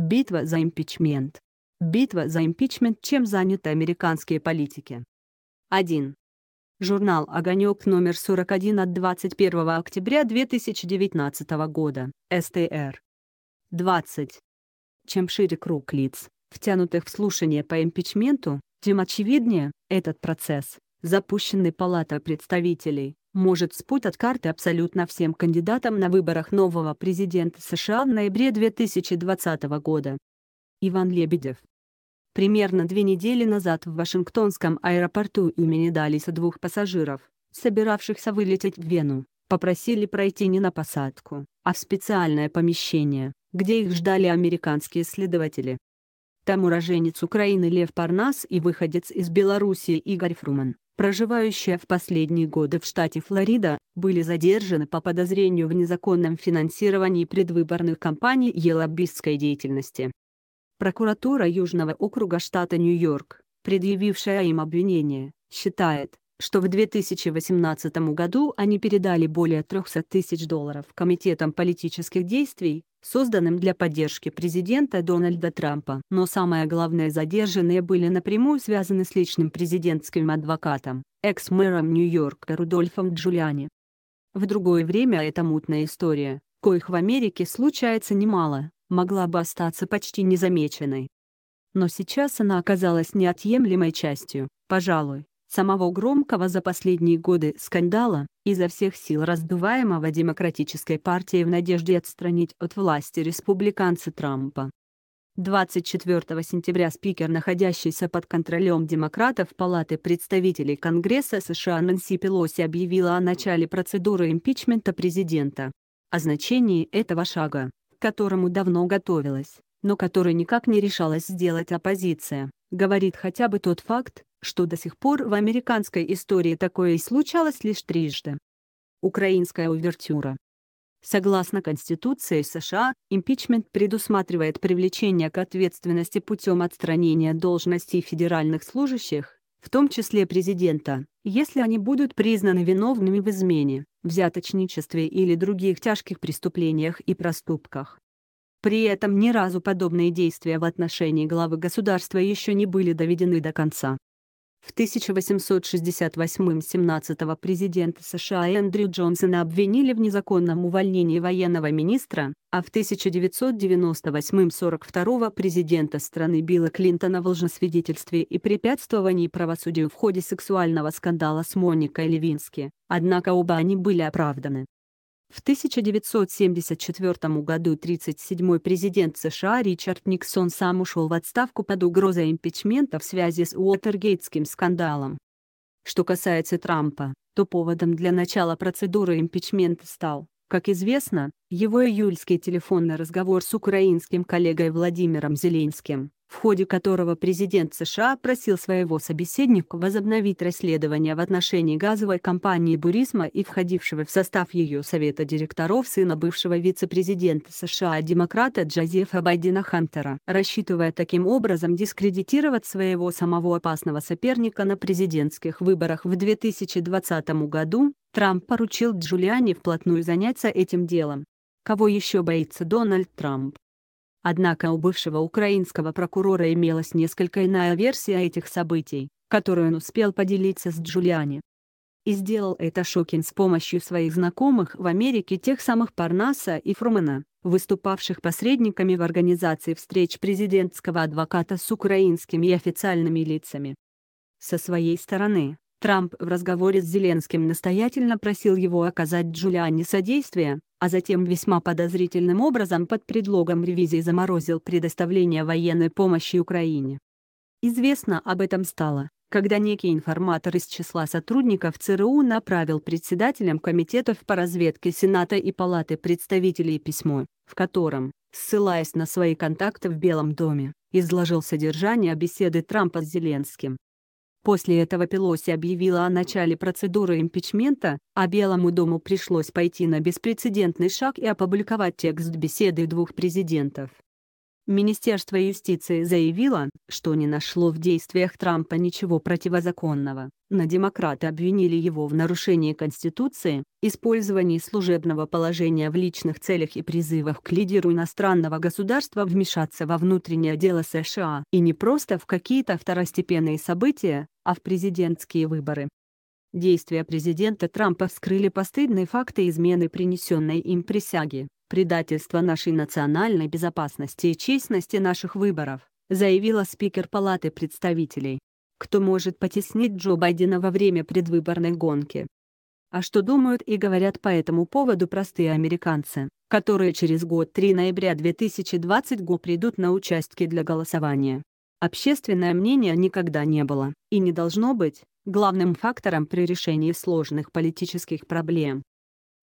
Битва за импичмент. Битва за импичмент, чем заняты американские политики. 1. Журнал «Огонек» номер 41 от 21 октября 2019 года, СТР. 20. Чем шире круг лиц, втянутых в слушание по импичменту, тем очевиднее этот процесс, запущенный Палатой представителей, может спутать карты абсолютно всем кандидатам на выборах нового президента США в ноябре 2020 года. Иван Лебедев Примерно две недели назад в Вашингтонском аэропорту имени Далиса двух пассажиров, собиравшихся вылететь в Вену, попросили пройти не на посадку, а в специальное помещение, где их ждали американские следователи. Там уроженец Украины Лев Парнас и выходец из Белоруссии Игорь Фруман проживающие в последние годы в штате Флорида, были задержаны по подозрению в незаконном финансировании предвыборной кампании и лоббистской деятельности. Прокуратура Южного округа штата Нью-Йорк, предъявившая им обвинение, считает, что в 2018 году они передали более 300 тысяч долларов комитетам политических действий, созданным для поддержки президента Дональда Трампа. Но самое главное, задержанные были напрямую связаны с личным президентским адвокатом, экс-мэром Нью-Йорка Рудольфом Джулиани. В другое время эта мутная история, коих в Америке случается немало, могла бы остаться почти незамеченной. Но сейчас она оказалась неотъемлемой частью, пожалуй, самого громкого за последние годы скандала, изо всех сил раздуваемого демократической партией в надежде отстранить от власти республиканца Трампа. 24 сентября спикер, находящийся под контролем демократов Палаты представителей Конгресса США Нэнси Пелоси объявила о начале процедуры импичмента президента, о значении этого шага, к которому давно готовилась, но который никак не решалась сделать оппозиция, говорит хотя бы тот факт, что до сих пор в американской истории такое и случалось лишь трижды. Украинская увертюра. Согласно Конституции США, импичмент предусматривает привлечение к ответственности путем отстранения должностей федеральных служащих, в том числе президента, если они будут признаны виновными в измене, взяточничестве или других тяжких преступлениях и проступках. При этом ни разу подобные действия в отношении главы государства еще не были доведены до конца. В 1868 17-го президента США Эндрю Джонсона обвинили в незаконном увольнении военного министра, а в 1998 42-го президента страны Билла Клинтона в лжесвидетельстве и препятствовании правосудию в ходе сексуального скандала с Моникой Левински, однако оба они были оправданы. В 1974 году 37-й президент США Ричард Никсон сам ушел в отставку под угрозой импичмента в связи с Уотергейтским скандалом. Что касается Трампа, то поводом для начала процедуры импичмента стал как известно, его июльский телефонный разговор с украинским коллегой Владимиром Зеленским, в ходе которого президент США просил своего собеседника возобновить расследование в отношении газовой компании «Бурисма» и входившего в состав ее совета директоров сына бывшего вице-президента США демократа Джозефа Байдена Хантера, рассчитывая таким образом дискредитировать своего самого опасного соперника на президентских выборах в 2020 году, Трамп поручил Джулиане вплотную заняться этим делом. Кого еще боится Дональд Трамп? Однако у бывшего украинского прокурора имелась несколько иная версия этих событий, которую он успел поделиться с Джулиани. И сделал это Шокин с помощью своих знакомых в Америке тех самых Парнаса и Фрумена, выступавших посредниками в организации встреч президентского адвоката с украинскими и официальными лицами. Со своей стороны, Трамп в разговоре с Зеленским настоятельно просил его оказать Джулиане содействие, а затем весьма подозрительным образом под предлогом ревизии заморозил предоставление военной помощи Украине. Известно об этом стало, когда некий информатор из числа сотрудников ЦРУ направил председателям комитетов по разведке Сената и Палаты представителей письмо, в котором, ссылаясь на свои контакты в Белом доме, изложил содержание беседы Трампа с Зеленским. После этого Пелоси объявила о начале процедуры импичмента, а Белому дому пришлось пойти на беспрецедентный шаг и опубликовать текст беседы двух президентов. Министерство юстиции заявило, что не нашло в действиях Трампа ничего противозаконного, но демократы обвинили его в нарушении Конституции, использовании служебного положения в личных целях и призывах к лидеру иностранного государства вмешаться во внутреннее дело США и не просто в какие-то второстепенные события, а в президентские выборы. Действия президента Трампа вскрыли постыдные факты измены принесенной им присяги предательство нашей национальной безопасности и честности наших выборов, заявила спикер Палаты представителей. Кто может потеснить Джо Байдена во время предвыборной гонки? А что думают и говорят по этому поводу простые американцы, которые через год 3 ноября 2020 года придут на участки для голосования? Общественное мнение никогда не было, и не должно быть, главным фактором при решении сложных политических проблем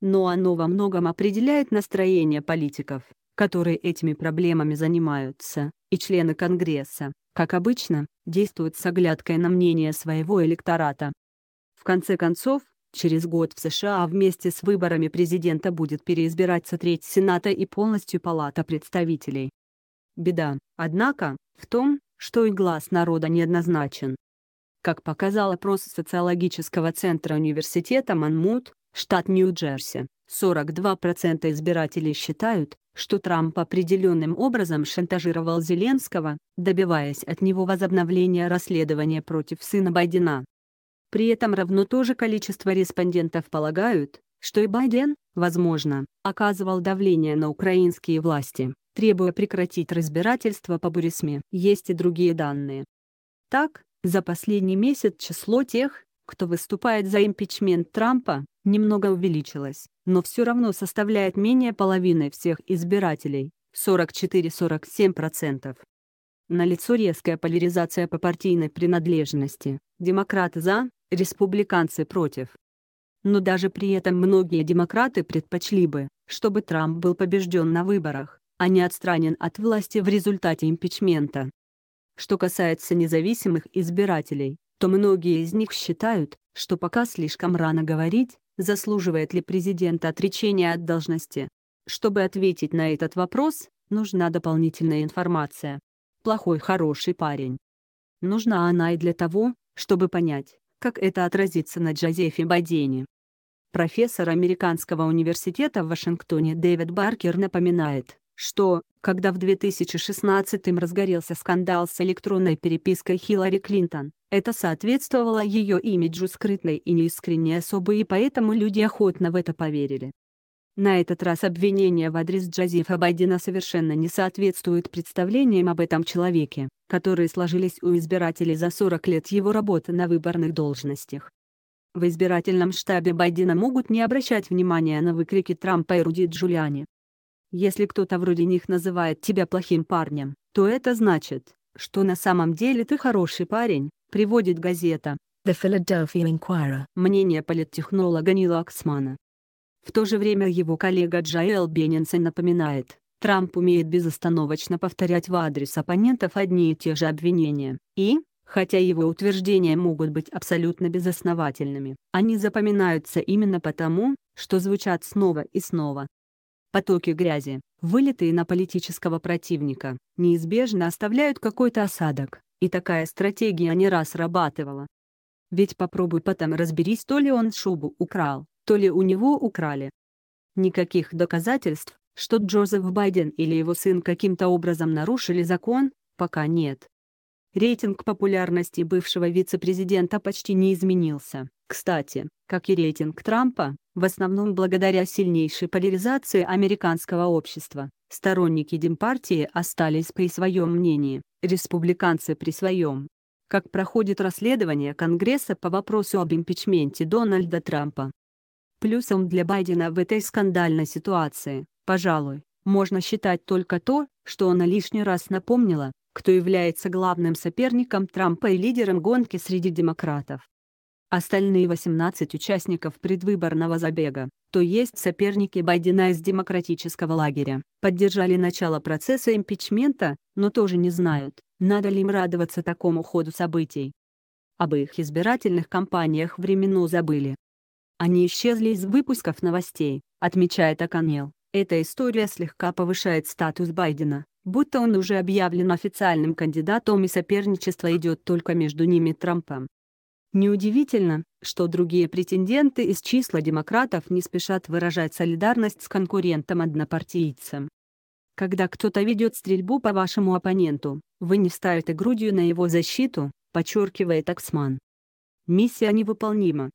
но оно во многом определяет настроение политиков, которые этими проблемами занимаются, и члены Конгресса, как обычно, действуют с оглядкой на мнение своего электората. В конце концов, через год в США вместе с выборами президента будет переизбираться треть Сената и полностью Палата представителей. Беда, однако, в том, что и глаз народа неоднозначен. Как показал опрос социологического центра университета Манмут, штат Нью-Джерси, 42% избирателей считают, что Трамп определенным образом шантажировал Зеленского, добиваясь от него возобновления расследования против сына Байдена. При этом равно то же количество респондентов полагают, что и Байден, возможно, оказывал давление на украинские власти, требуя прекратить разбирательство по Бурисме. Есть и другие данные. Так, за последний месяц число тех, кто выступает за импичмент Трампа, немного увеличилась, но все равно составляет менее половины всех избирателей – 44-47%. Налицо резкая поляризация по партийной принадлежности – демократы за, республиканцы против. Но даже при этом многие демократы предпочли бы, чтобы Трамп был побежден на выборах, а не отстранен от власти в результате импичмента. Что касается независимых избирателей, то многие из них считают, что пока слишком рано говорить, заслуживает ли президент отречения от должности. Чтобы ответить на этот вопрос, нужна дополнительная информация. Плохой хороший парень. Нужна она и для того, чтобы понять, как это отразится на Джозефе Бадени. Профессор Американского университета в Вашингтоне Дэвид Баркер напоминает, что, когда в 2016-м разгорелся скандал с электронной перепиской Хиллари Клинтон, это соответствовало ее имиджу скрытной и неискренней особы и поэтому люди охотно в это поверили. На этот раз обвинения в адрес Джозефа Байдена совершенно не соответствуют представлениям об этом человеке, которые сложились у избирателей за 40 лет его работы на выборных должностях. В избирательном штабе Байдена могут не обращать внимания на выкрики Трампа и Руди Джулиани, если кто-то вроде них называет тебя плохим парнем, то это значит, что на самом деле ты хороший парень, приводит газета The Philadelphia Inquirer. Мнение политтехнолога Нила Аксмана. В то же время его коллега Джаэл Беннинсон напоминает, Трамп умеет безостановочно повторять в адрес оппонентов одни и те же обвинения, и, хотя его утверждения могут быть абсолютно безосновательными, они запоминаются именно потому, что звучат снова и снова. Потоки грязи, вылитые на политического противника, неизбежно оставляют какой-то осадок, и такая стратегия не раз срабатывала. Ведь попробуй потом разберись, то ли он шубу украл, то ли у него украли. Никаких доказательств, что Джозеф Байден или его сын каким-то образом нарушили закон, пока нет. Рейтинг популярности бывшего вице-президента почти не изменился. Кстати, как и рейтинг Трампа, в основном благодаря сильнейшей поляризации американского общества, сторонники Демпартии остались при своем мнении, республиканцы при своем. Как проходит расследование Конгресса по вопросу об импичменте Дональда Трампа? Плюсом для Байдена в этой скандальной ситуации, пожалуй, можно считать только то, что она лишний раз напомнила, кто является главным соперником Трампа и лидером гонки среди демократов. Остальные 18 участников предвыборного забега, то есть соперники Байдена из демократического лагеря, поддержали начало процесса импичмента, но тоже не знают, надо ли им радоваться такому ходу событий. Об их избирательных кампаниях временно забыли. Они исчезли из выпусков новостей, отмечает Аканел. Эта история слегка повышает статус Байдена, будто он уже объявлен официальным кандидатом и соперничество идет только между ними Трампом. Неудивительно, что другие претенденты из числа демократов не спешат выражать солидарность с конкурентом-однопартийцем. Когда кто-то ведет стрельбу по вашему оппоненту, вы не вставите грудью на его защиту, подчеркивает Аксман. Миссия невыполнима,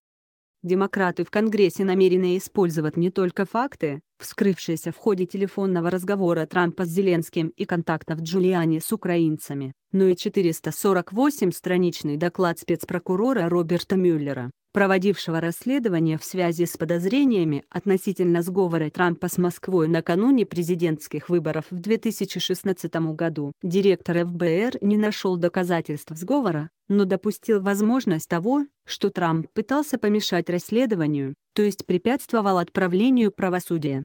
Демократы в Конгрессе намерены использовать не только факты, вскрывшиеся в ходе телефонного разговора Трампа с Зеленским и контактов Джулиани с украинцами, но и 448-страничный доклад спецпрокурора Роберта Мюллера, проводившего расследование в связи с подозрениями относительно сговора Трампа с Москвой накануне президентских выборов в 2016 году. Директор ФБР не нашел доказательств сговора, но допустил возможность того, что Трамп пытался помешать расследованию, то есть препятствовал отправлению правосудия.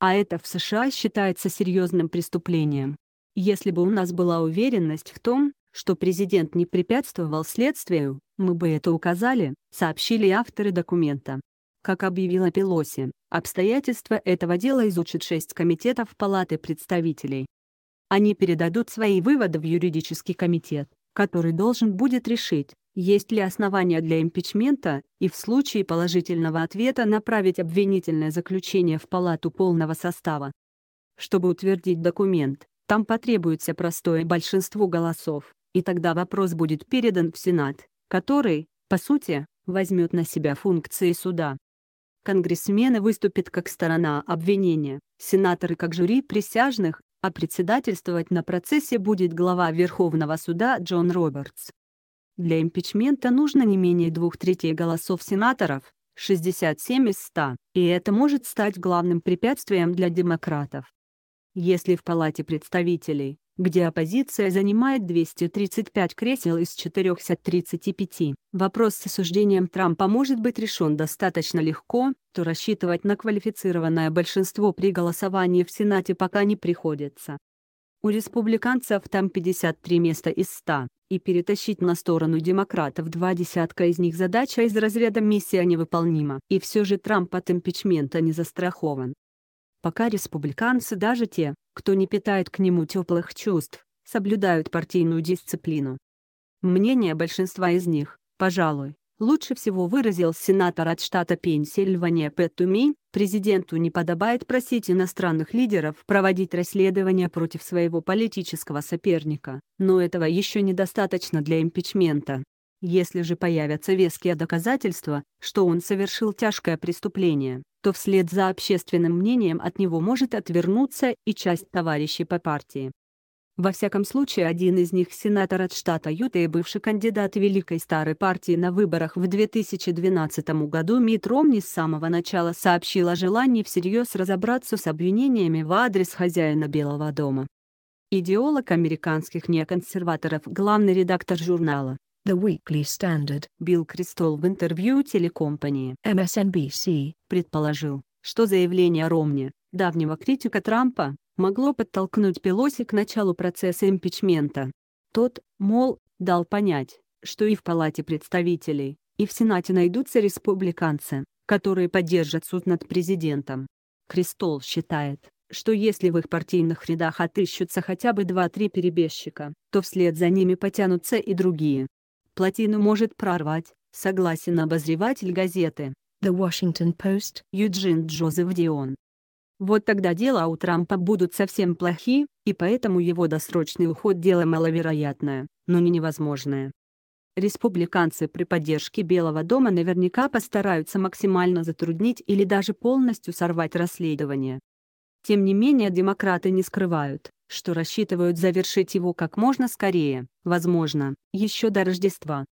А это в США считается серьезным преступлением. Если бы у нас была уверенность в том, что президент не препятствовал следствию, мы бы это указали, сообщили авторы документа. Как объявила Пелоси, обстоятельства этого дела изучат шесть комитетов Палаты представителей. Они передадут свои выводы в юридический комитет, который должен будет решить, есть ли основания для импичмента, и в случае положительного ответа направить обвинительное заключение в Палату полного состава. Чтобы утвердить документ, там потребуется простое большинство голосов и тогда вопрос будет передан в Сенат, который, по сути, возьмет на себя функции суда. Конгрессмены выступят как сторона обвинения, сенаторы как жюри присяжных, а председательствовать на процессе будет глава Верховного суда Джон Робертс. Для импичмента нужно не менее двух третей голосов сенаторов, 67 из 100, и это может стать главным препятствием для демократов. Если в Палате представителей где оппозиция занимает 235 кресел из 435. Вопрос с осуждением Трампа может быть решен достаточно легко, то рассчитывать на квалифицированное большинство при голосовании в Сенате пока не приходится. У республиканцев там 53 места из 100, и перетащить на сторону демократов два десятка из них задача из разряда «миссия невыполнима». И все же Трамп от импичмента не застрахован. Пока республиканцы даже те, кто не питает к нему теплых чувств, соблюдают партийную дисциплину. Мнение большинства из них, пожалуй, лучше всего выразил сенатор от штата Пенсильвания Пэт Туми, президенту не подобает просить иностранных лидеров проводить расследование против своего политического соперника, но этого еще недостаточно для импичмента. Если же появятся веские доказательства, что он совершил тяжкое преступление, что вслед за общественным мнением от него может отвернуться и часть товарищей по партии. Во всяком случае, один из них – сенатор от штата Юта и бывший кандидат Великой Старой партии на выборах в 2012 году Мит Ромни с самого начала сообщил о желании всерьез разобраться с обвинениями в адрес хозяина Белого дома. Идеолог американских неконсерваторов, главный редактор журнала The Weekly Standard. Билл Кристол в интервью телекомпании MSNBC предположил, что заявление Ромни, давнего критика Трампа, могло подтолкнуть Пелоси к началу процесса импичмента. Тот, мол, дал понять, что и в Палате представителей, и в Сенате найдутся республиканцы, которые поддержат суд над президентом. Кристол считает, что если в их партийных рядах отыщутся хотя бы 2-3 перебежчика, то вслед за ними потянутся и другие. Плотину может прорвать, согласен обозреватель газеты The Washington Post Юджин Джозеф Дион. Вот тогда дела у Трампа будут совсем плохи, и поэтому его досрочный уход – дело маловероятное, но не невозможное. Республиканцы при поддержке Белого дома наверняка постараются максимально затруднить или даже полностью сорвать расследование. Тем не менее демократы не скрывают, что рассчитывают завершить его как можно скорее, возможно, еще до Рождества.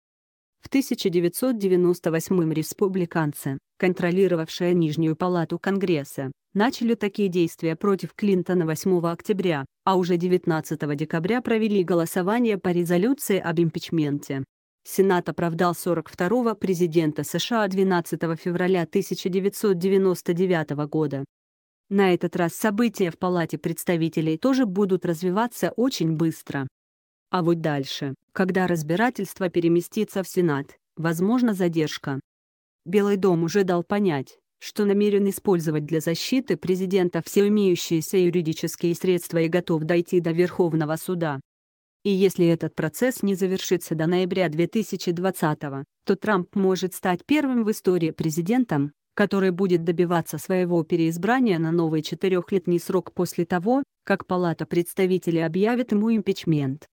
В 1998 республиканцы, контролировавшие Нижнюю палату Конгресса, начали такие действия против Клинтона 8 октября, а уже 19 декабря провели голосование по резолюции об импичменте. Сенат оправдал 42-го президента США 12 февраля 1999 года, на этот раз события в Палате представителей тоже будут развиваться очень быстро. А вот дальше, когда разбирательство переместится в Сенат, возможно задержка. Белый дом уже дал понять, что намерен использовать для защиты президента все имеющиеся юридические средства и готов дойти до Верховного суда. И если этот процесс не завершится до ноября 2020 то Трамп может стать первым в истории президентом, который будет добиваться своего переизбрания на новый четырехлетний срок после того, как Палата представителей объявит ему импичмент.